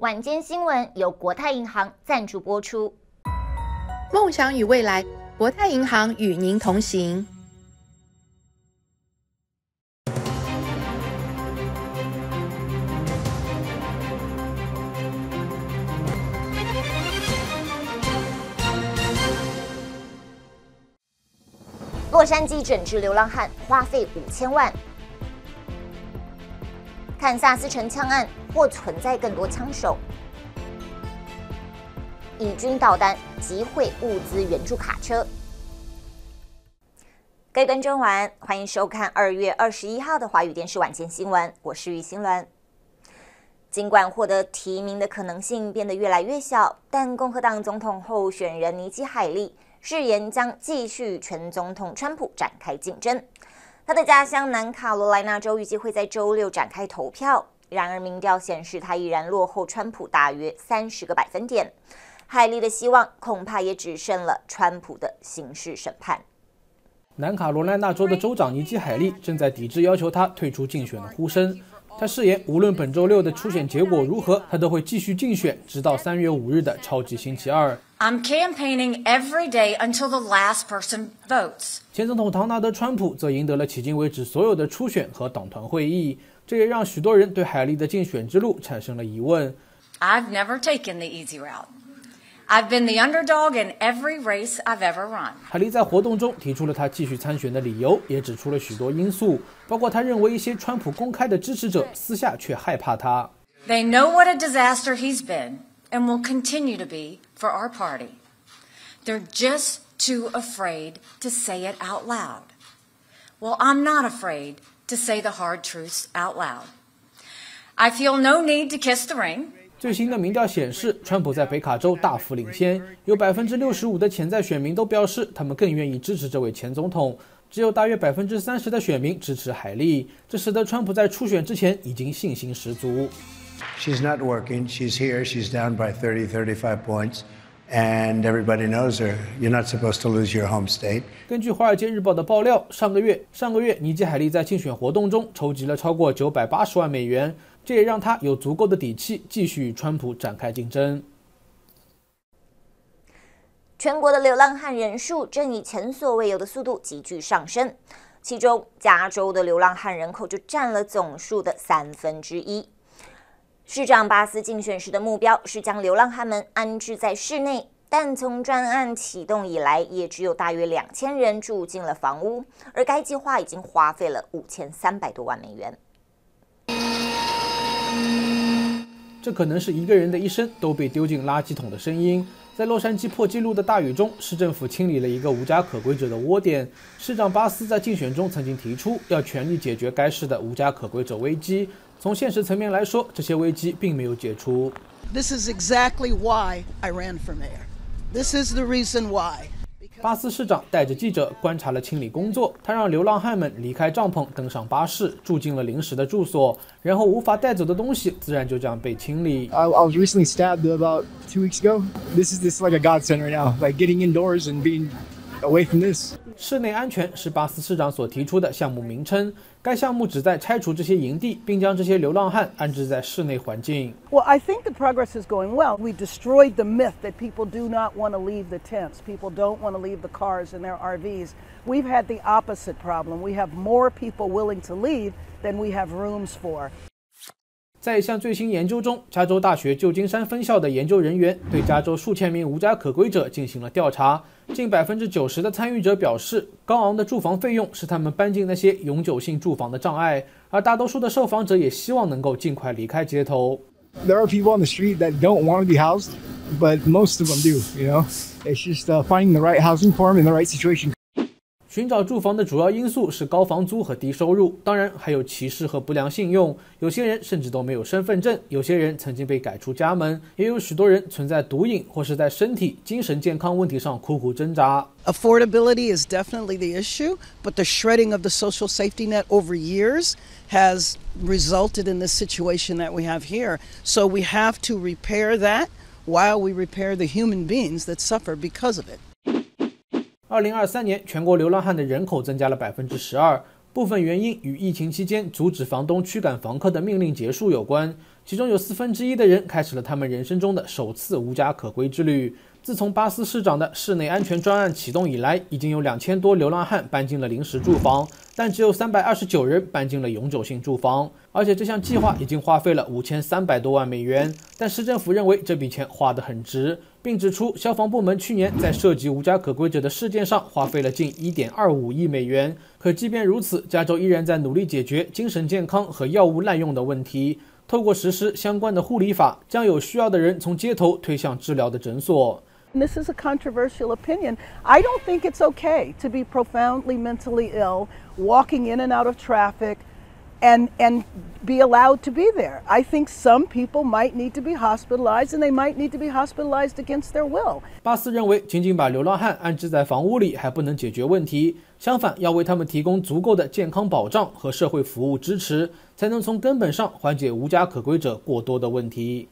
晚间新闻由国泰银行赞助播出。梦想与未来，国泰银行与您同行。洛杉矶整治流浪汉，花费五千万。堪萨斯城枪案或存在更多枪手，以军导弹击毁物资援助卡车。各位观众晚，欢迎收看二月二十一号的华语电视晚间新闻，我是余新伦。尽管获得提名的可能性变得越来越小，但共和党总统候选人尼基·海利誓言将继续全总统川普展开竞争。他的家乡南卡罗来纳州预计会在周六展开投票，然而民调显示他依然落后川普大约三十个百分点。海莉的希望恐怕也只剩了川普的刑事审判。南卡罗来纳州的州长尼基·海利正在抵制要求他退出竞选的呼声。他誓言，无论本周六的初选结果如何，他都会继续竞选，直到三月五日的超级星期二。前总统唐纳德·川普则赢得了迄今为止所有的初选和党团会议，这也让许多人对海利的竞选之路产生了疑问。I've been the underdog in every race I've ever run. run。海利在活动中提出了他继续参选的理由，也指出了许多因素，包括他认为一些川普公开的支持者私下却害怕他。They know what a disaster he's been and will continue to be for our party. They're just too afraid to say it out loud. Well, I'm not afraid to say the hard truths out loud. I feel no need to kiss the ring. 最新的民调显示，川普在北卡州大幅领先，有百分之六十五的潜在选民都表示，他们更愿意支持这位前总统。只有大约百分之三十的选民支持海利，这使得川普在初选之前已经信心十足。She's not working. She's here. She's down by thirty, thirty-five points, and everybody knows her. You're not supposed to lose your home state. 根据《华尔街日报》的爆料，上个月上个月，尼基·海利在竞选活动中筹集了超过九百八十万美元。这也让他有足够的底气继续与川普展开竞争。全国的流浪汉人数正以前所未有的速度急剧上升，其中加州的流浪汉人口就占了总数的三分之一。市长巴斯竞选时的目标是将流浪汉们安置在室内，但从专案启动以来，也只有大约两千人住进了房屋，而该计划已经花费了五千三百多万美元。这可能是一个人的一生都被丢进垃圾桶的声音。在洛杉矶破纪录的大雨中，市政府清理了一个无家可归者的窝点。市长巴斯在竞选中曾经提出要全力解决该市的无家可归者危机。从现实层面来说，这些危机并没有解除。This is exactly why I ran for mayor. This is the reason why. 巴斯市长带着记者观察了清理工作。他让流浪汉们离开帐篷，登上巴士，住进了临时的住所。然后无法带走的东西，自然就这样被清理。away from this. 室内安全是巴斯市长所提出的项目名称。该项目旨在拆除这些营地，并将这些流浪汉安置在室内环境。Well, I think the progress is going well. We destroyed the myth that people do not want to leave the tents. People don't want to leave the cars and their RVs. We've had the opposite problem. We have more people willing to leave than we have rooms for. 在一项最新研究中，加州大学旧金山分校的研究人员对加州数千名无家可归者进行了调查。近百分之九十的参与者表示，高昂的住房费用是他们搬进那些永久性住房的障碍。而大多数的受访者也希望能够尽快离开街头。There are people on the street that don't want to be housed, but most of them do. You know, it's just finding the right housing for m in the right situation. 寻找住房的主要因素是高房租和低收入，当然还有歧视和不良信用。有些人甚至都没有身份证，有些人曾经被赶出家门，也有许多人存在毒瘾或是在身体、精神健康问题上苦苦挣扎。Affordability is definitely the issue, but the shredding of the social safety net over years has resulted in the situation that we have here. So we have to repair that while we repair the human beings that suffer because of it. 二零二三年，全国流浪汉的人口增加了百分之十二。部分原因与疫情期间阻止房东驱赶房客的命令结束有关。其中有四分之一的人开始了他们人生中的首次无家可归之旅。自从巴斯市长的室内安全专案启动以来，已经有两千多流浪汉搬进了临时住房，但只有三百二十九人搬进了永久性住房。而且这项计划已经花费了五千三百多万美元，但市政府认为这笔钱花得很值，并指出消防部门去年在涉及无家可归者的事件上花费了近一点二五亿美元。可即便如此，加州依然在努力解决精神健康和药物滥用的问题，透过实施相关的护理法，将有需要的人从街头推向治疗的诊所。and this is a controversial opinion, I don't think it's okay to be profoundly mentally ill, walking in and out of traffic, and and be allowed to be there. I think some people might need to be hospitalized and they might need to be hospitalized against their will. 巴斯认为，仅仅把流浪汉安置在房屋里还不能解决问题，相反要为他们提供足够的健康保障和社会服务支持，才能从根本上缓解无家可归者过多的问题。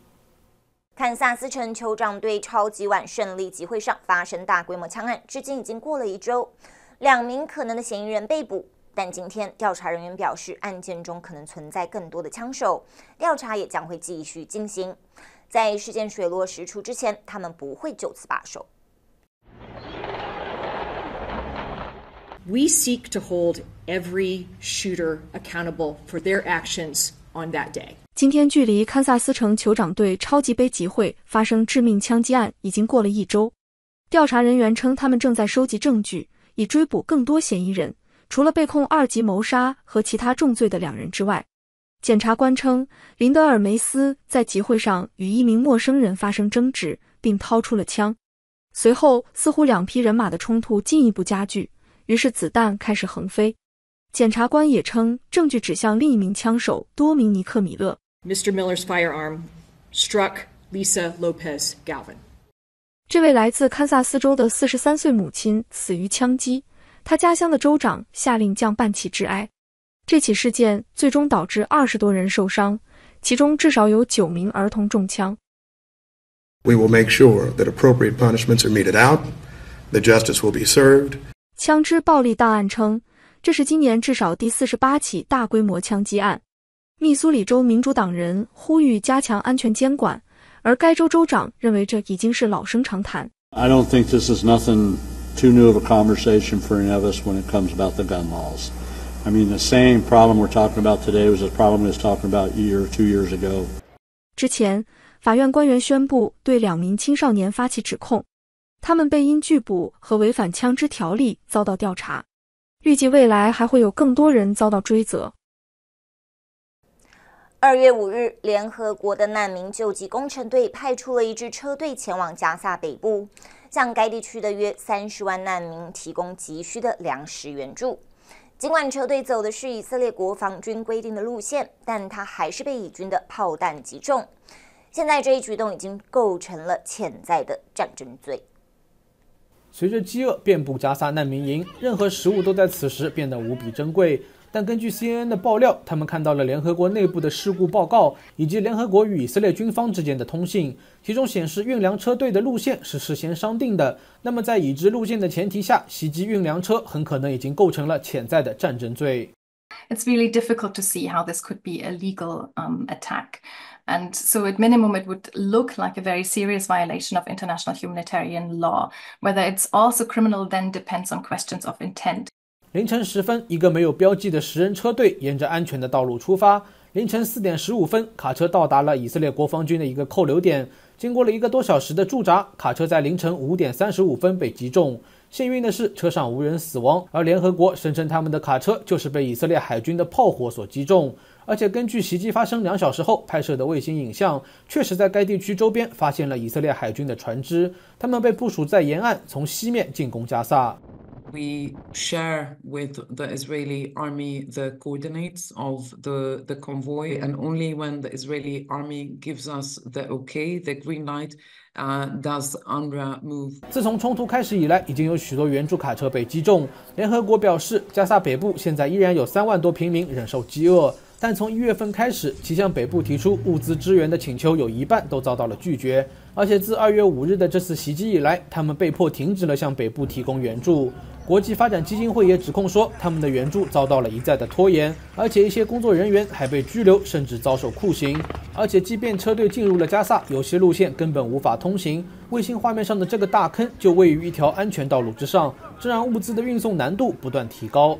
堪萨斯城酋长队超级碗胜利集会上发生大规模枪案，至今已经过了一周，两名可能的嫌疑人被捕，但今天调查人员表示，案件中可能存在更多的枪手，调查也将会继续进行，在事件水落石出之前，他们不会就此罢手。We seek to hold every shooter accountable for their actions. on that day。今天距离堪萨斯城酋长队超级杯集会发生致命枪击案已经过了一周。调查人员称，他们正在收集证据，以追捕更多嫌疑人。除了被控二级谋杀和其他重罪的两人之外，检察官称林德尔梅斯在集会上与一名陌生人发生争执，并掏出了枪。随后，似乎两批人马的冲突进一步加剧，于是子弹开始横飞。检察官也称，证据指向另一名枪手多明尼克·米勒。Mr. Miller's firearm struck Lisa Lopez Galvin。这位来自堪萨斯州的四十三岁母亲死于枪击。他家乡的州长下令降半旗致哀。这起事件最终导致二十多人受伤，其中至少有九名儿童中枪。We will make sure that appropriate punishments are meted out. The justice will be served. 枪支暴力档案称。这是今年至少第四十八起大规模枪击案。密苏里州民主党人呼吁加强安全监管，而该州州长认为这已经是老生常谈。I don't think this is nothing too new of a conversation for any of us when it comes about the gun laws. I mean, the same problem we're talking about today was a problem we're talking about year, two years ago. 之前，法院官员宣布对两名青少年发起指控，他们被因拒捕和违反枪支条例遭到调查。预计未来还会有更多人遭到追责。二月五日，联合国的难民救济工程队派出了一支车队前往加萨北部，向该地区的约三十万难民提供急需的粮食援助。尽管车队走的是以色列国防军规定的路线，但他还是被以军的炮弹击中。现在，这一举动已经构成了潜在的战争罪。随着饥饿遍布加沙难民营，任何食物都在此时变得无比珍贵。但根据 CNN 的爆料，他们看到了联合国内部的事故报告以及联合国与以色列军方之间的通信，其中显示运粮车队的路线是事先商定的。那么，在已知路线的前提下，袭击运粮车很可能已经构成了潜在的战争罪。it's really difficult to see how this could be a legal um, attack. And so, at minimum, it would look like a very serious violation of international humanitarian law. Whether it's also criminal then depends on questions of intent. 凌晨时分，一个没有标记的十人车队沿着安全的道路出发。凌晨四点十五分，卡车到达了以色列国防军的一个扣留点。经过了一个多小时的驻扎，卡车在凌晨五点三十五分被击中。幸运的是，车上无人死亡。而联合国声称，他们的卡车就是被以色列海军的炮火所击中。而且，根据袭击发生两小时后拍摄的卫星影像，确实在该地区周边发现了以色列海军的船只，他们被部署在沿岸，从西面进攻加萨。we share with the israeli army the coordinates of the the convoy and only when the israeli army gives us the ok the green light does angra move 自从冲突开始以来已经有许多援助卡车被击中联合国表示加萨北部现在依然有三万多平民忍受饥饿但从一月份开始其向北部提出物资支援的请求有一半都遭到了拒绝而且自二月五日的这次袭击以来他们被迫停止了向北部提供援助国际发展基金会也指控说，他们的援助遭到了一再的拖延，而且一些工作人员还被拘留，甚至遭受酷刑。而且，即便车队进入了加萨，有些路线根本无法通行。卫星画面上的这个大坑就位于一条安全道路之上，这让物资的运送难度不断提高。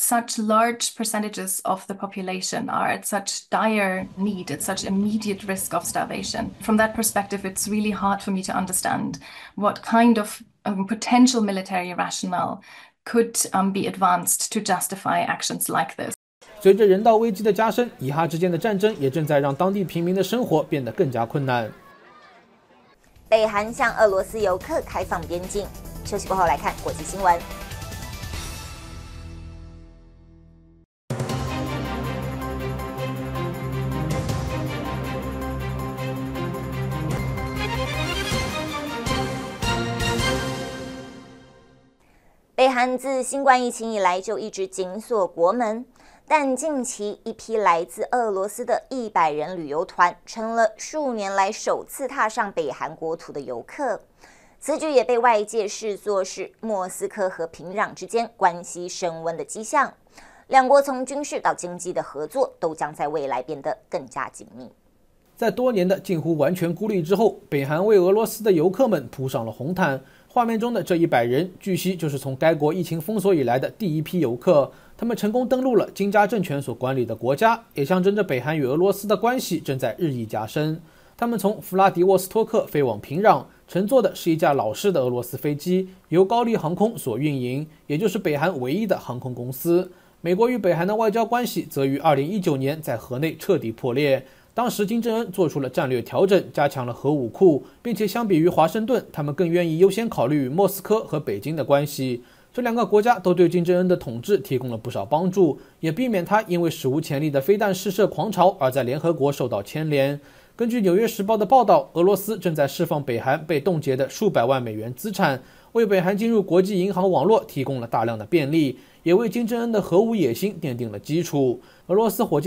Such large percentages of the population are at such dire need, at such immediate risk of starvation. From that perspective, it's really hard for me to understand what kind of um, military potential rationale c o u l d um, be advanced to justify actions like this。随着人道危机的加深，以哈之间的战争也正在让当地平民的生活变得更加困难。北韩向俄罗斯游客开放边境。休息过后来看国际新闻。自新冠疫情以来就一直紧锁国门，但近期一批来自俄罗斯的一百人旅游团成了数年来首次踏上北韩国土的游客。此举也被外界视作是莫斯科和平壤之间关系升温的迹象。两国从军事到经济的合作都将在未来变得更加紧密。在多年的近乎完全孤立之后，北韩为俄罗斯的游客们铺上了红毯。画面中的这一百人，据悉就是从该国疫情封锁以来的第一批游客。他们成功登陆了金家政权所管理的国家，也象征着北韩与俄罗斯的关系正在日益加深。他们从弗拉迪沃斯托克飞往平壤，乘坐的是一架老式的俄罗斯飞机，由高丽航空所运营，也就是北韩唯一的航空公司。美国与北韩的外交关系则于2019年在河内彻底破裂。当时，金正恩做出了战略调整，加强了核武库，并且相比于华盛顿，他们更愿意优先考虑莫斯科和北京的关系。这两个国家都对金正恩的统治提供了不少帮助，也避免他因为史无前例的飞弹试射狂潮而在联合国受到牵连。根据《纽约时报》的报道，俄罗斯正在释放北韩被冻结的数百万美元资产，为北韩进入国际银行网络提供了大量的便利，也为金正恩的核武野心奠定了基础。I signed up for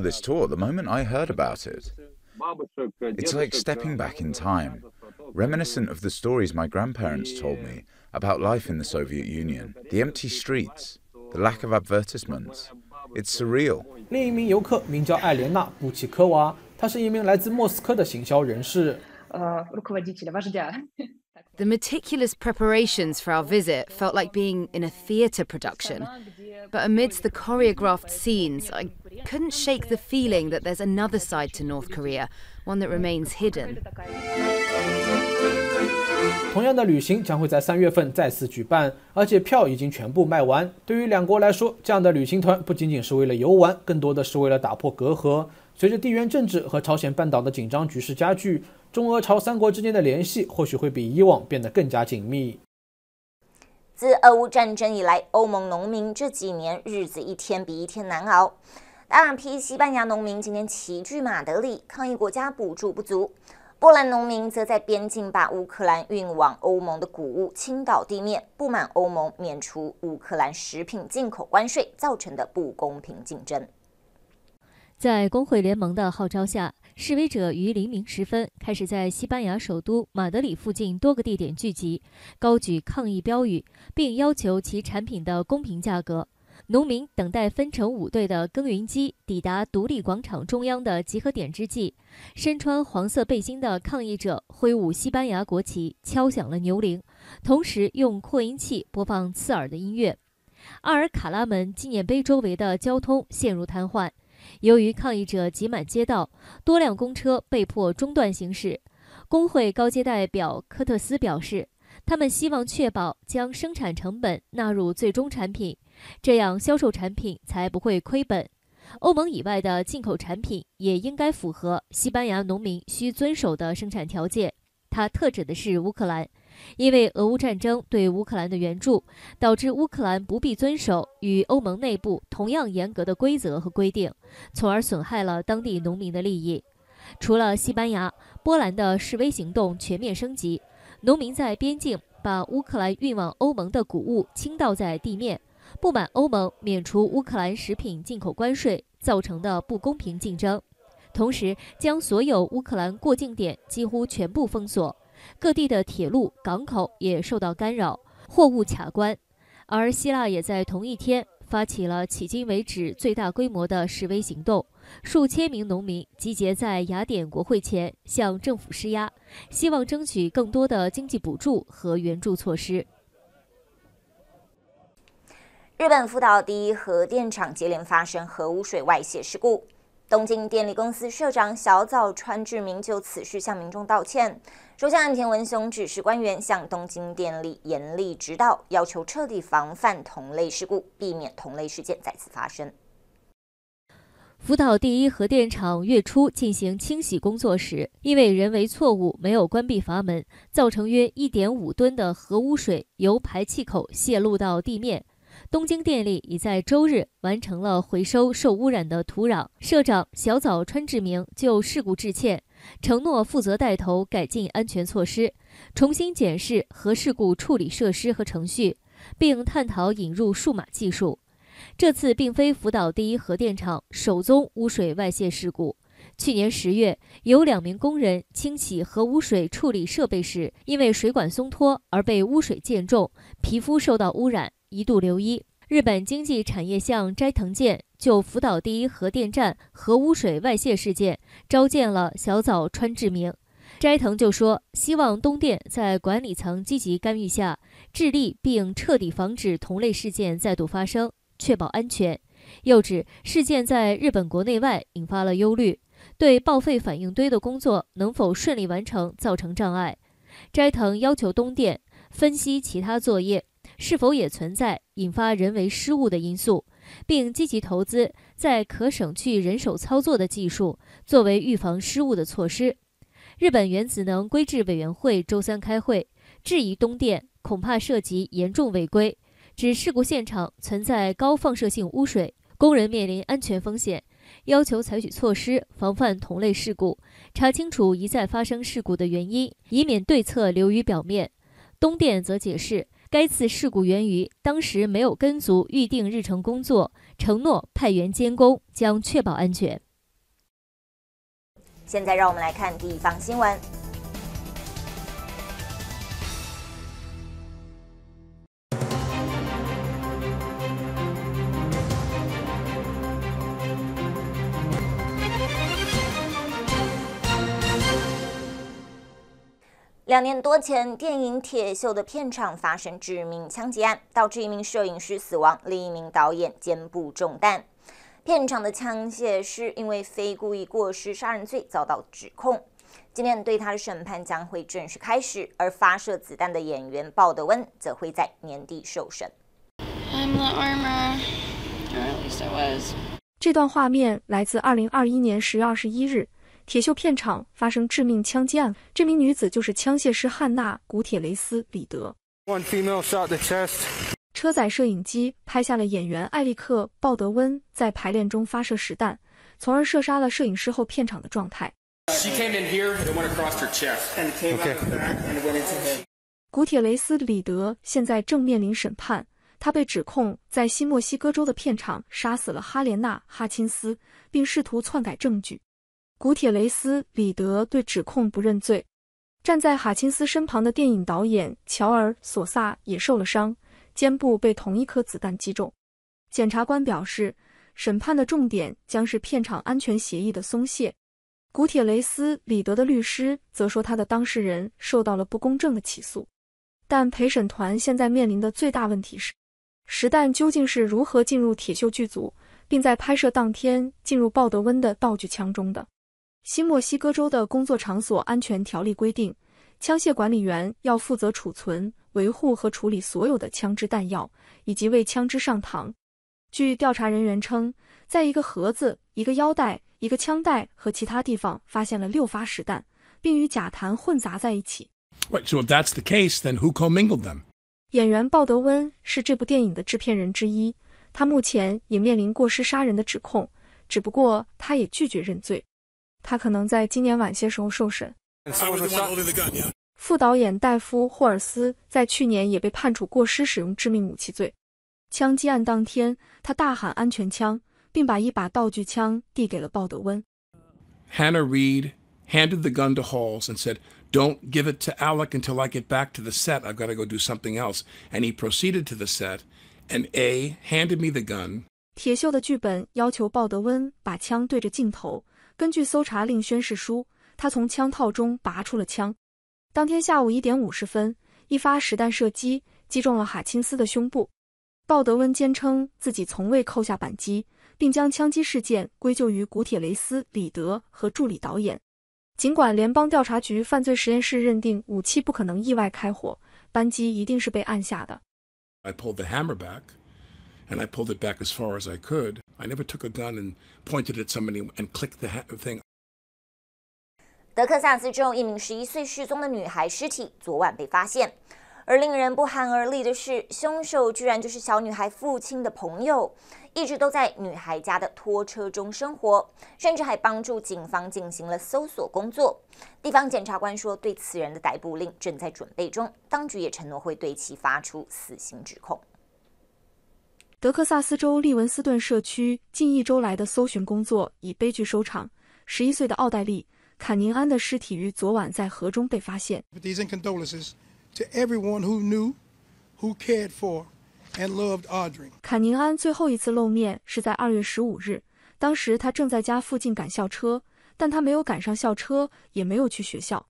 this tour the moment I heard about it. It's like stepping back in time, reminiscent of the stories my grandparents told me about life in the Soviet Union the empty streets, the lack of advertisements, it's surreal. 另一名游客名叫艾莲娜·布奇科娃，她是一名来自莫斯科的行销人士。呃，руководителя The meticulous preparations for our visit felt like being in a theatre production. But amidst the choreographed scenes, I couldn't shake the feeling that there's another side to North Korea, one that remains hidden. 同样的旅行将会在三月份再次举办，而且票已经全部卖完。对于两国来说，这样的旅行团不仅仅是为了游玩，更多的是为了打破隔阂。随着地缘政治和朝鲜半岛的紧张局势加剧，中俄朝三国之间的联系或许会比以往变得更加紧密。自俄乌战争以来，欧盟农民这几年日子一天比一天难熬。大批西班牙农民今天齐聚马德里，抗议国家补助不足。波兰农民则在边境把乌克兰运往欧盟的谷物倾倒地面，不满欧盟免除乌克兰食品进口关税造成的不公平竞争。在工会联盟的号召下，示威者于黎明时分开始在西班牙首都马德里附近多个地点聚集，高举抗议标语，并要求其产品的公平价格。农民等待分成五队的耕耘机抵达独立广场中央的集合点之际，身穿黄色背心的抗议者挥舞西班牙国旗，敲响了牛铃，同时用扩音器播放刺耳的音乐。阿尔卡拉门纪念碑周围的交通陷入瘫痪，由于抗议者挤满街道，多辆公车被迫中断行驶。工会高阶代表科特斯表示。他们希望确保将生产成本纳入最终产品，这样销售产品才不会亏本。欧盟以外的进口产品也应该符合西班牙农民需遵守的生产条件。他特指的是乌克兰，因为俄乌战争对乌克兰的援助导致乌克兰不必遵守与欧盟内部同样严格的规则和规定，从而损害了当地农民的利益。除了西班牙，波兰的示威行动全面升级。农民在边境把乌克兰运往欧盟的谷物倾倒在地面，不满欧盟免除乌克兰食品进口关税造成的不公平竞争。同时，将所有乌克兰过境点几乎全部封锁，各地的铁路、港口也受到干扰，货物卡关。而希腊也在同一天。发起了迄今为止最大规模的示威行动，数千名农民集结在雅典国会前，向政府施压，希望争取更多的经济补助和援助措施。日本福岛第一核电厂接连发生核污水外泄事故。东京电力公司社长小早川智明就此事向民众道歉，首相岸田文雄指示官员向东京电力严厉指导，要求彻底防范同类事故，避免同类事件再次发生。福岛第一核电厂月初进行清洗工作时，因为人为错误没有关闭阀门，造成约一点五吨的核污水由排气口泄露到地面。东京电力已在周日完成了回收受污染的土壤。社长小早川智明就事故致歉，承诺负责带头改进安全措施，重新检视核事故处理设施和程序，并探讨引入数码技术。这次并非福岛第一核电厂首宗污水外泄事故。去年十月，有两名工人清洗核污水处理设备时，因为水管松脱而被污水溅中，皮肤受到污染。一度留一，日本经济产业相斋藤健就福岛第一核电站核污水外泄事件，召见了小早川智明。斋藤就说，希望东电在管理层积极干预下，致力并彻底防止同类事件再度发生，确保安全。又指事件在日本国内外引发了忧虑，对报废反应堆的工作能否顺利完成造成障碍。斋藤要求东电分析其他作业。是否也存在引发人为失误的因素，并积极投资在可省去人手操作的技术，作为预防失误的措施？日本原子能规制委员会周三开会，质疑东电恐怕涉及严重违规，指事故现场存在高放射性污水，工人面临安全风险，要求采取措施防范同类事故，查清楚一再发生事故的原因，以免对策流于表面。东电则解释。该次事故源于当时没有跟足预定日程工作，承诺派员监工将确保安全。现在让我们来看地方新闻。两年多前，电影《铁锈》的片场发生致命枪击案，导致一名摄影师死亡，另一名导演肩部中弹。片场的枪械师因为非故意过失杀人罪遭到指控，今天对他的审判将会正式开始。而发射子弹的演员鲍德温则会在年底受审。这段画面来自2021年10月21日。铁锈片场发生致命枪击案，这名女子就是枪械师汉娜·古铁雷斯·里德。车载摄影机拍下了演员艾利克·鲍德温在排练中发射实弹，从而射杀了摄影师后，片场的状态。古铁雷斯·里德现在正面临审判，他被指控在新墨西哥州的片场杀死了哈莲娜·哈钦斯，并试图篡改证据。古铁雷斯里德对指控不认罪。站在哈钦斯身旁的电影导演乔尔索萨也受了伤，肩部被同一颗子弹击中。检察官表示，审判的重点将是片场安全协议的松懈。古铁雷斯里德的律师则说，他的当事人受到了不公正的起诉。但陪审团现在面临的最大问题是，实弹究竟是如何进入铁锈剧组，并在拍摄当天进入鲍德温的道具枪中的？新墨西哥州的工作场所安全条例规定，枪械管理员要负责储存、维护和处理所有的枪支弹药，以及为枪支上膛。据调查人员称，在一个盒子、一个腰带、一个枪袋和其他地方发现了六发实弹，并与假弹混杂在一起。then who commingled them? 演员鲍德温是这部电影的制片人之一，他目前也面临过失杀人的指控，只不过他也拒绝认罪。他可能在今年晚些时候受审。副导演戴夫·霍尔斯在去年也被判处过失使用致命武器罪。枪击案当天，他大喊“安全枪”，并把一把道具枪递给了鲍德温。Hannah Reed handed the gun to Halls and said, "Don't give it to Alec until I get back to the set. I've got to go do something else." And he proceeded to the set, and A handed me the gun. 铁锈的剧本要求鲍德温把枪对着镜头。根据搜查令宣誓书，他从枪套中拔出了枪。当天下午一点五十分，一发实弹射击击中了哈钦斯的胸部。鲍德温坚称自己从未扣下扳机，并将枪击事件归咎于古铁雷斯、里德和助理导演。尽管联邦调查局犯罪实验室认定武器不可能意外开火，扳机一定是被按下的。I pulled the hammer back. and i pulled it back as far as i could i never took a gun and pointed a t somebody and clicked the thing 德克萨斯州一名十一岁失踪的女孩尸体昨晚被发现而令人不寒而栗的是凶手居然就是小女孩父亲的朋友一直都在女孩家的拖车中生活甚至还帮助警方进行了搜索工作地方检察官说对此人的逮捕令正在准备中当局也承诺会对其发出死刑指控德克萨斯州利文斯顿社区近一周来的搜寻工作以悲剧收场。十一岁的奥黛丽·坎宁安的尸体于昨晚在河中被发现。These condolences to everyone who knew, who cared for, and loved Audrey. 坎宁安最后一次露面是在二月十五日，当时他正在家附近赶校车，但他没有赶上校车，也没有去学校。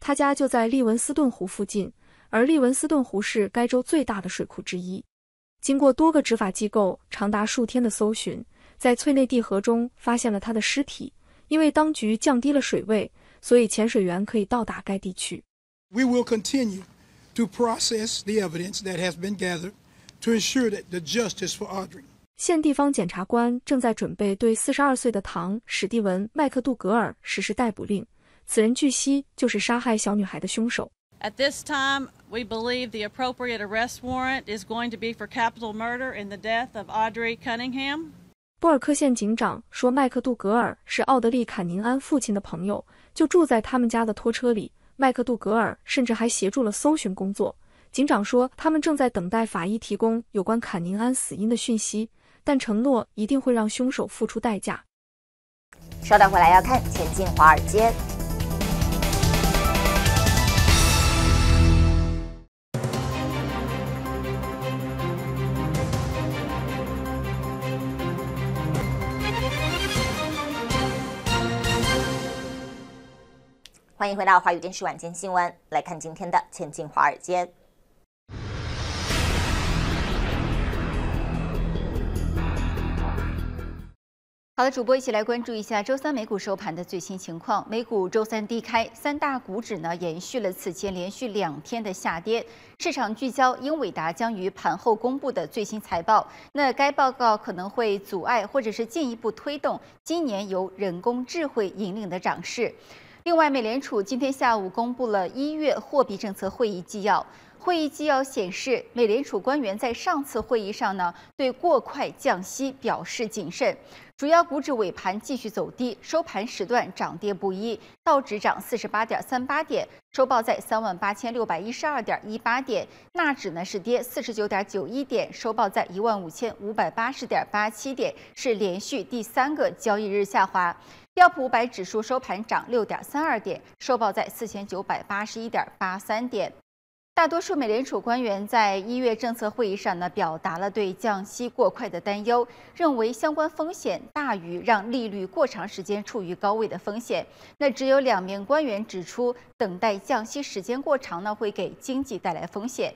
他家就在利文斯顿湖附近，而利文斯顿湖是该州最大的水库之一。经过多个执法机构长达数天的搜寻，在翠内蒂河中发现了他的尸体。因为当局降低了水位，所以潜水员可以到达该地区。We will continue to process the evidence that has been gathered to ensure that the justice for Audrey. 现地方检察官正在准备对42岁的唐·史蒂文·麦克杜格尔实施逮捕令，此人据悉就是杀害小女孩的凶手。At this time, we believe the appropriate arrest warrant is going to be for capital murder in the death of Audrey Cunningham。博尔克县警长说，麦克杜格尔是奥德利·坎宁安父亲的朋友，就住在他们家的拖车里。麦克杜格尔甚至还协助了搜寻工作。警长说，他们正在等待法医提供有关坎宁安死因的讯息，但承诺一定会让凶手付出代价。稍等回来要看，前进华尔街。欢迎回到华语电视晚间新闻，来看今天的《前进华尔街》。好的，主播一起来关注一下周三美股收盘的最新情况。美股周三低开，三大股指呢延续了此前连续两天的下跌。市场聚焦英伟达将于盘后公布的最新财报，那该报告可能会阻碍或者是进一步推动今年由人工智慧引领的涨势。另外，美联储今天下午公布了一月货币政策会议纪要。会议纪要显示，美联储官员在上次会议上呢，对过快降息表示谨慎。主要股指尾盘继续走低，收盘时段涨跌不一。道指涨四十八点三八点，收报在三万八千六百一十二点一八点。纳指呢是跌四十九点九一点，收报在一万五千五百八十点八七点，是连续第三个交易日下滑。标普五百指数收盘涨六点三二点，收报在四千九百八十一点八三点。大多数美联储官员在一月政策会议上呢，表达了对降息过快的担忧，认为相关风险大于让利率过长时间处于高位的风险。那只有两名官员指出，等待降息时间过长呢，会给经济带来风险。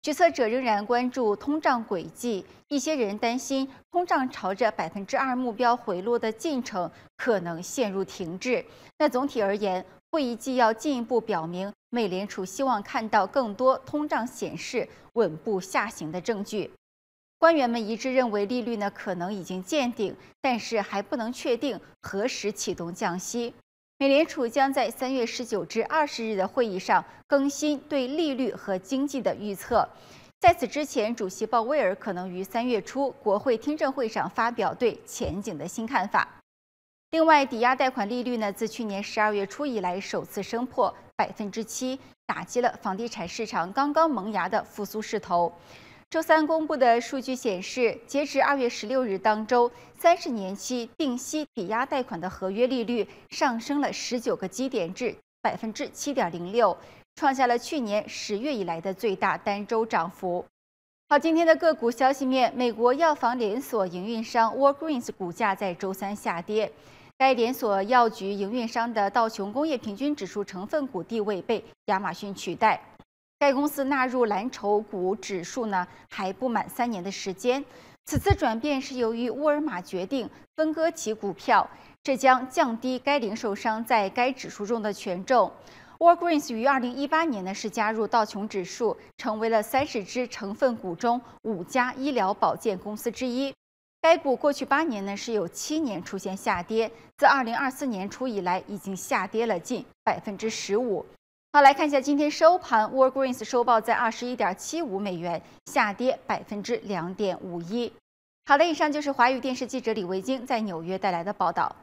决策者仍然关注通胀轨迹，一些人担心通胀朝着百分之二目标回落的进程可能陷入停滞。那总体而言，会议纪要进一步表明美联储希望看到更多通胀显示稳步下行的证据。官员们一致认为利率呢可能已经见顶，但是还不能确定何时启动降息。美联储将在三月十九至二十日的会议上更新对利率和经济的预测。在此之前，主席鲍威尔可能于三月初国会听证会上发表对前景的新看法。另外，抵押贷款利率呢，自去年十二月初以来首次升破百分之七，打击了房地产市场刚刚萌芽的复苏势头。周三公布的数据显示，截至二月十六日当周，三十年期定息抵押贷款的合约利率上升了十九个基点至百分之七点零六，创下了去年十月以来的最大单周涨幅。好，今天的个股消息面，美国药房连锁营运商 Walgreens 股价在周三下跌，该连锁药局营运商的道琼工业平均指数成分股地位被亚马逊取代。该公司纳入蓝筹股指数呢，还不满三年的时间。此次转变是由于沃尔玛决定分割其股票，这将降低该零售商在该指数中的权重。Walgreens 于二零一八年呢是加入道琼指数，成为了三十只成分股中五家医疗保健公司之一。该股过去八年呢是有七年出现下跌，自二零二四年初以来已经下跌了近百分之十五。好，来看一下今天收盘，WarGreens 收报在二十一点七五美元，下跌百分之两点五一。好的，以上就是华语电视记者李维京在纽约带来的报道。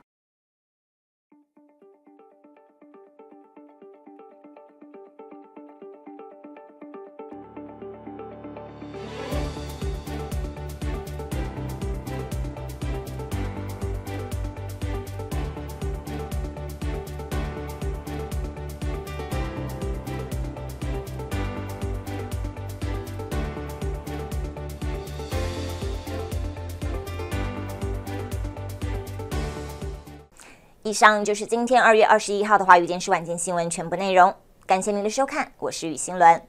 以上就是今天二月二十一号的华语电视晚间新闻全部内容。感谢您的收看，我是雨欣伦。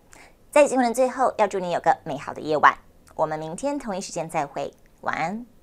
在新闻的最后，要祝您有个美好的夜晚。我们明天同一时间再会，晚安。